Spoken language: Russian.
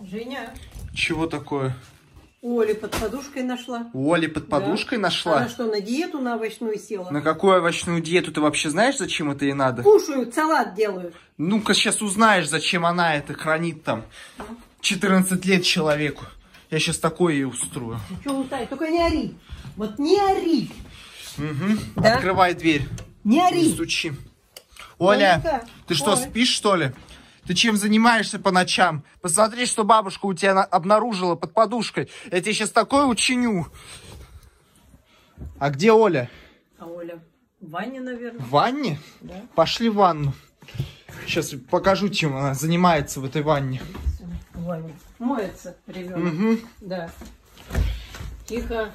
Женя. Чего такое? Оли под подушкой нашла. Оли под подушкой да. нашла? Она что, на диету на овощную села? На какую овощную диету? Ты вообще знаешь, зачем это ей надо? Кушают, салат делают. Ну-ка, сейчас узнаешь, зачем она это хранит там. 14 а? лет человеку. Я сейчас такое ей устрою. Ты что уставишь? Только не ори. Вот не ори. Угу. Да? Открывай дверь. Не ори. Не стучи. Оля, Оленька, ты что, Оля. спишь, что ли? Ты чем занимаешься по ночам? Посмотри, что бабушка у тебя обнаружила под подушкой. Я тебе сейчас такое учиню. А где Оля? А Оля? В ванне, наверное. В ванне? Да. Пошли в ванну. Сейчас покажу, чем она занимается в этой ванне. В ванне. Моется ребенок. Угу. Да. Тихо.